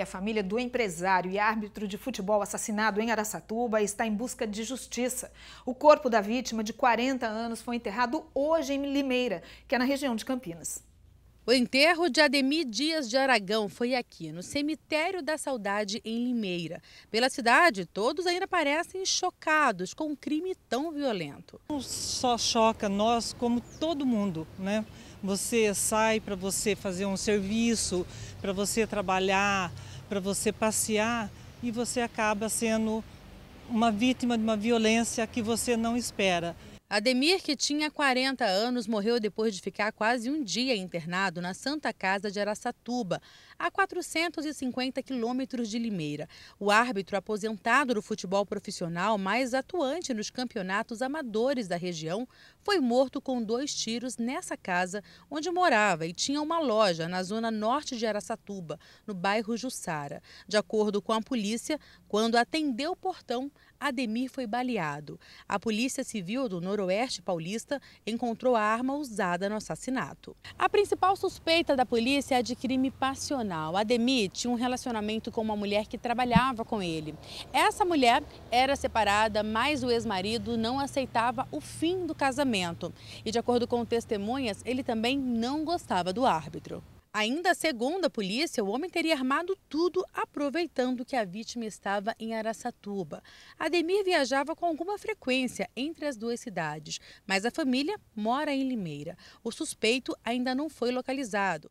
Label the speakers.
Speaker 1: A família do empresário e árbitro de futebol assassinado em Araçatuba está em busca de justiça. O corpo da vítima, de 40 anos, foi enterrado hoje em Limeira, que é na região de Campinas. O enterro de Ademir Dias de Aragão foi aqui, no Cemitério
Speaker 2: da Saudade, em Limeira. Pela cidade, todos ainda parecem chocados
Speaker 3: com um crime tão violento. Não só choca nós, como todo mundo, né? Você sai para você fazer um serviço, para você trabalhar, para você passear e você acaba sendo uma vítima de uma violência que você não espera. Ademir, que tinha 40 anos, morreu depois de ficar
Speaker 2: quase um dia internado na Santa Casa de Araçatuba, a 450 quilômetros de Limeira. O árbitro aposentado do futebol profissional, mais atuante nos campeonatos amadores da região, foi morto com dois tiros nessa casa onde morava e tinha uma loja na zona norte de Araçatuba, no bairro Jussara. De acordo com a polícia, quando atendeu o portão, Ademir foi baleado. A Polícia Civil do Noro Noroeste Paulista encontrou a arma usada no assassinato. A principal suspeita da polícia é de crime passional. Ademir tinha um relacionamento com uma mulher que trabalhava com ele. Essa mulher era separada, mas o ex-marido não aceitava o fim do casamento. E de acordo com testemunhas, ele também não gostava do árbitro. Ainda segundo a polícia, o homem teria armado tudo aproveitando que a vítima estava em Araçatuba. Ademir viajava com alguma frequência entre as duas cidades, mas a família mora em Limeira. O suspeito ainda não foi localizado.